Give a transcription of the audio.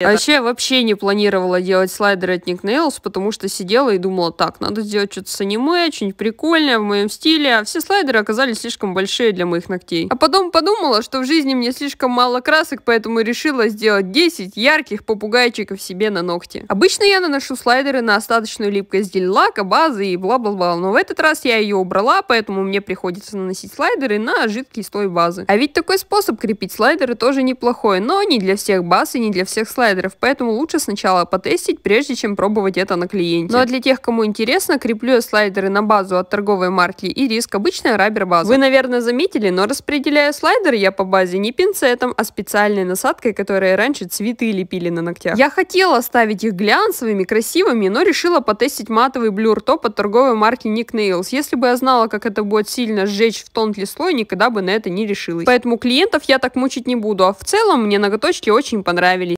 А Это... Вообще, вообще не планировала делать слайдеры от Nick Nails, потому что сидела и думала, так, надо сделать что-то с аниме, что-нибудь прикольное в моем стиле, а все слайдеры оказались слишком большие для моих ногтей. А потом подумала, что в жизни мне слишком мало красок, поэтому решила сделать 10 ярких попугайчиков себе на ногти. Обычно я наношу слайдеры на остаточную липкость гель-лака, базы и бла-бла-бла, но в этот раз я ее убрала, поэтому мне приходится наносить слайдеры на жидкий слой базы. А ведь такой способ крепить слайдеры тоже неплохой, но не для всех баз и не для всех слайдеров инсайдеров, поэтому лучше сначала потестить, прежде чем пробовать это на клиенте. Ну а для тех, кому интересно, креплю я слайдеры на базу от торговой марки и риск обычная рабер база. Вы, наверное, заметили, но распределяя слайдеры я по базе не пинцетом, а специальной насадкой, которая раньше цветы лепили на ногтях. Я хотела оставить их глянцевыми, красивыми, но решила потестить матовый блюр топ от торговой марки Nick Nails. Если бы я знала, как это будет сильно сжечь в тонкий слой, никогда бы на это не решилась. Поэтому клиентов я так мучить не буду, а в целом мне ноготочки очень понравились.